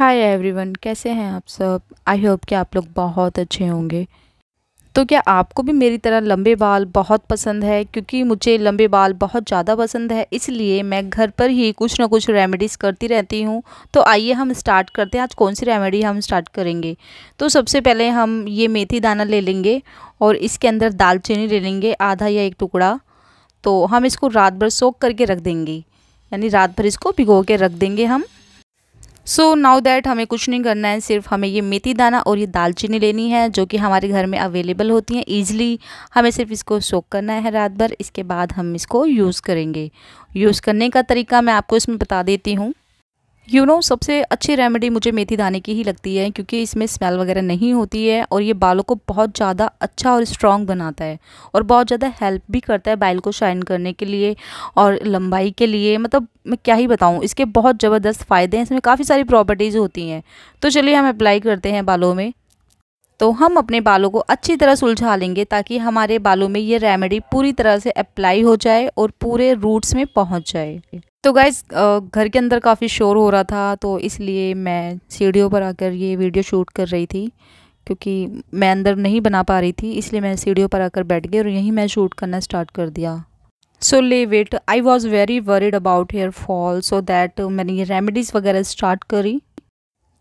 hi everyone कैसे हैं आप सब आई होप कि आप लोग बहुत अच्छे होंगे तो क्या आपको भी मेरी तरह लंबे बाल बहुत पसंद है क्योंकि मुझे लंबे बाल बहुत ज़्यादा पसंद है इसलिए मैं घर पर ही कुछ ना कुछ रेमेडीज़ करती रहती हूँ तो आइए हम स्टार्ट करते हैं आज कौन सी रेमेडी हम स्टार्ट करेंगे तो सबसे पहले हम ये मेथी दाना ले लेंगे और इसके अंदर दालचीनी ले लेंगे आधा या एक टुकड़ा तो हम इसको रात भर सोख करके रख देंगे यानी रात भर इसको भिगो के रख देंगे हम सो नाउ दैट हमें कुछ नहीं करना है सिर्फ हमें ये मेथी दाना और ये दालचीनी लेनी है जो कि हमारे घर में अवेलेबल होती हैं ईजिली हमें सिर्फ इसको सोख करना है रात भर इसके बाद हम इसको यूज़ करेंगे यूज़ करने का तरीका मैं आपको इसमें बता देती हूँ यू you नो know, सबसे अच्छी रेमेडी मुझे मेथी दाने की ही लगती है क्योंकि इसमें स्मेल वगैरह नहीं होती है और ये बालों को बहुत ज़्यादा अच्छा और स्ट्रॉन्ग बनाता है और बहुत ज़्यादा हेल्प भी करता है बाल को शाइन करने के लिए और लंबाई के लिए मतलब मैं क्या ही बताऊँ इसके बहुत ज़बरदस्त फ़ायदे हैं इसमें काफ़ी सारी प्रॉपर्टीज़ होती हैं तो चलिए हम अप्लाई करते हैं बालों में तो हम अपने बालों को अच्छी तरह सुलझा लेंगे ताकि हमारे बालों में ये रेमेडी पूरी तरह से अप्लाई हो जाए और पूरे रूट्स में पहुंच जाए तो गाइज घर के अंदर काफ़ी शोर हो रहा था तो इसलिए मैं सीढ़ियों पर आकर ये वीडियो शूट कर रही थी क्योंकि मैं अंदर नहीं बना पा रही थी इसलिए मैं सीढ़ियों पर आकर बैठ गई और यहीं मैं शूट करना स्टार्ट कर दिया सो ले wait I was very worried about hair fall so that मैंने ये रेमेडीज़ वगैरह स्टार्ट करी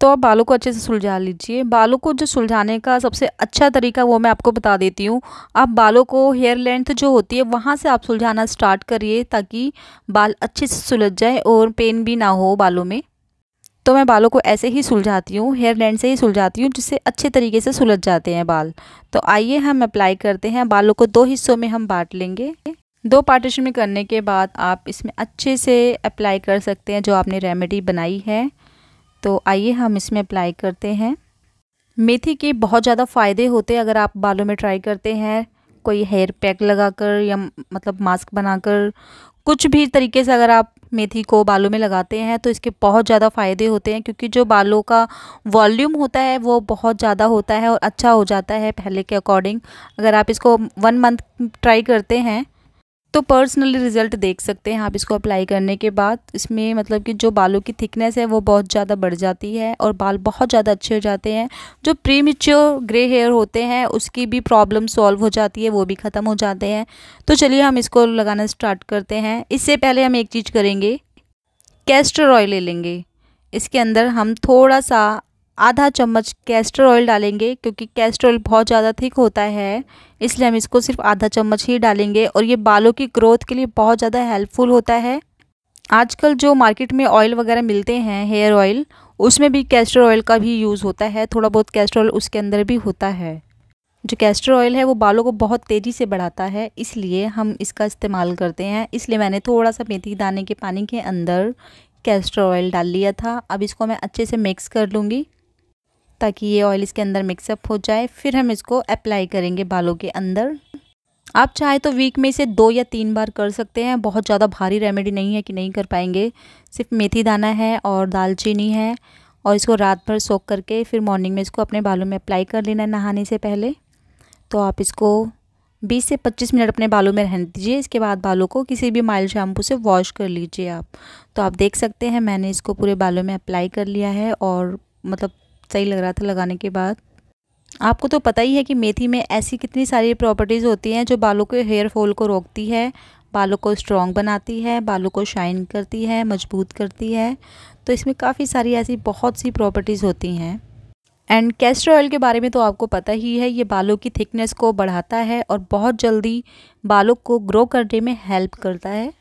तो आप बालों को अच्छे से सुलझा लीजिए बालों को जो सुलझाने का सबसे अच्छा तरीका वो मैं आपको बता देती हूँ आप बालों को हेयर लेंथ जो होती है वहाँ से आप सुलझाना स्टार्ट करिए ताकि बाल अच्छे से सुलझ जाए और पेन भी ना हो बालों में तो मैं बालों को ऐसे ही सुलझाती हूँ हेयर लैंड से ही सुलझाती हूँ जिससे अच्छे तरीके से सुलझ जाते हैं बाल तो आइए हम अप्लाई करते हैं बालों को दो हिस्सों में हम बांट लेंगे दो पार्टीशन में करने के बाद आप इसमें अच्छे से अप्लाई कर सकते हैं जो आपने रेमेडी बनाई है तो आइए हम इसमें अप्लाई करते हैं मेथी के बहुत ज़्यादा फ़ायदे होते हैं अगर आप बालों में ट्राई करते हैं कोई हेयर पैक लगाकर या मतलब मास्क बनाकर कुछ भी तरीके से अगर आप मेथी को बालों में लगाते हैं तो इसके बहुत ज़्यादा फ़ायदे होते हैं क्योंकि जो बालों का वॉल्यूम होता है वो बहुत ज़्यादा होता है और अच्छा हो जाता है पहले के अकॉर्डिंग अगर आप इसको वन मंथ ट्राई करते हैं तो पर्सनली रिज़ल्ट देख सकते हैं आप इसको अप्लाई करने के बाद इसमें मतलब कि जो बालों की थिकनेस है वो बहुत ज़्यादा बढ़ जाती है और बाल बहुत ज़्यादा अच्छे हो जाते हैं जो प्रीमिच्योर ग्रे हेयर होते हैं उसकी भी प्रॉब्लम सॉल्व हो जाती है वो भी ख़त्म हो जाते हैं तो चलिए हम इसको लगाना स्टार्ट करते हैं इससे पहले हम एक चीज़ करेंगे कैस्टर ऑयल ले लेंगे इसके अंदर हम थोड़ा सा आधा चम्मच कैस्टर ऑयल डालेंगे क्योंकि कैस्टर ऑयल बहुत ज़्यादा थिक होता है इसलिए हम इसको सिर्फ आधा चम्मच ही डालेंगे और ये बालों की ग्रोथ के लिए बहुत ज़्यादा हेल्पफुल होता है आजकल जो मार्केट में ऑयल वगैरह मिलते हैं हेयर ऑयल उसमें भी कैस्टर ऑयल का भी यूज़ होता है थोड़ा बहुत कैस्टर ऑयल उसके अंदर भी होता है जो कैस्टर ऑयल है वो बालों को बहुत तेज़ी से बढ़ाता है इसलिए हम इसका इस्तेमाल करते हैं इसलिए मैंने थोड़ा सा मेथी दाने के पानी के अंदर कैस्टर ऑयल डाल लिया था अब इसको मैं अच्छे से मिक्स कर लूँगी ताकि ये ऑयल इसके अंदर मिक्सअप हो जाए फिर हम इसको अप्लाई करेंगे बालों के अंदर आप चाहे तो वीक में इसे दो या तीन बार कर सकते हैं बहुत ज़्यादा भारी रेमेडी नहीं है कि नहीं कर पाएंगे सिर्फ मेथी दाना है और दालचीनी है और इसको रात भर सोख करके फिर मॉर्निंग में इसको अपने बालों में अप्लाई कर लेना है नहाने से पहले तो आप इसको 20 से 25 मिनट अपने बालों में रहने दीजिए इसके बाद बालों को किसी भी माइल्ड शैम्पू से वॉश कर लीजिए आप तो आप देख सकते हैं मैंने इसको पूरे बालों में अप्लाई कर लिया है और मतलब सही लग रहा था लगाने के बाद आपको तो पता ही है कि मेथी में ऐसी कितनी सारी प्रॉपर्टीज़ होती हैं जो बालों के हेयर फॉल को रोकती है बालों को स्ट्रॉन्ग बनाती है बालों को शाइन करती है मजबूत करती है तो इसमें काफ़ी सारी ऐसी बहुत सी प्रॉपर्टीज़ होती हैं एंड कैस्टर ऑयल के बारे में तो आपको पता ही है ये बालों की थिकनेस को बढ़ाता है और बहुत जल्दी बालों को ग्रो करने में हेल्प करता है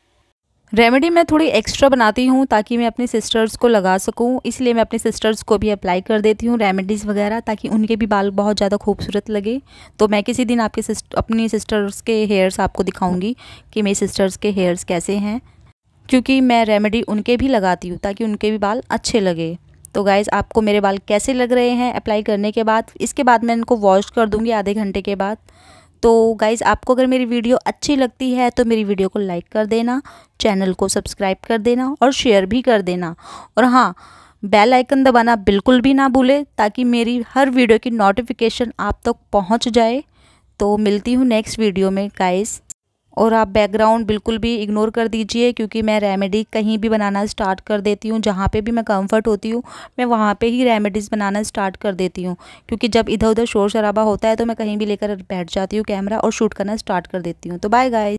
रेमेडी मैं थोड़ी एक्स्ट्रा बनाती हूँ ताकि मैं अपने सिस्टर्स को लगा सकूँ इसलिए मैं अपने सिस्टर्स को भी अप्लाई कर देती हूँ रेमेडीज़ वगैरह ताकि उनके भी बाल बहुत ज़्यादा खूबसूरत लगे तो मैं किसी दिन आपके सिस्ट अपनी सिस्टर्स के हेयर्स आपको दिखाऊँगी कि मेरी सिस्टर्स के हेयर्स कैसे हैं क्योंकि मैं रेमेडी उनके भी लगाती हूँ ताकि उनके भी बाल अच्छे लगे तो गाइज़ आपको मेरे बाल कैसे लग रहे हैं अप्लाई करने के बाद इसके बाद मैं इनको वॉश कर दूँगी आधे घंटे के बाद तो गाइज़ आपको अगर मेरी वीडियो अच्छी लगती है तो मेरी वीडियो को लाइक कर देना चैनल को सब्सक्राइब कर देना और शेयर भी कर देना और हाँ बेल आइकन दबाना बिल्कुल भी ना भूलें ताकि मेरी हर वीडियो की नोटिफिकेशन आप तक तो पहुंच जाए तो मिलती हूँ नेक्स्ट वीडियो में गाइज़ और आप बैकग्राउंड बिल्कुल भी इग्नोर कर दीजिए क्योंकि मैं रेमेडी कहीं भी बनाना स्टार्ट कर देती हूँ जहाँ पे भी मैं कंफर्ट होती हूँ मैं वहाँ पे ही रेमेडीज़ बनाना स्टार्ट कर देती हूँ क्योंकि जब इधर उधर शोर शराबा होता है तो मैं कहीं भी लेकर बैठ जाती हूँ कैमरा और शूट करना स्टार्ट कर देती हूँ तो बाय बाय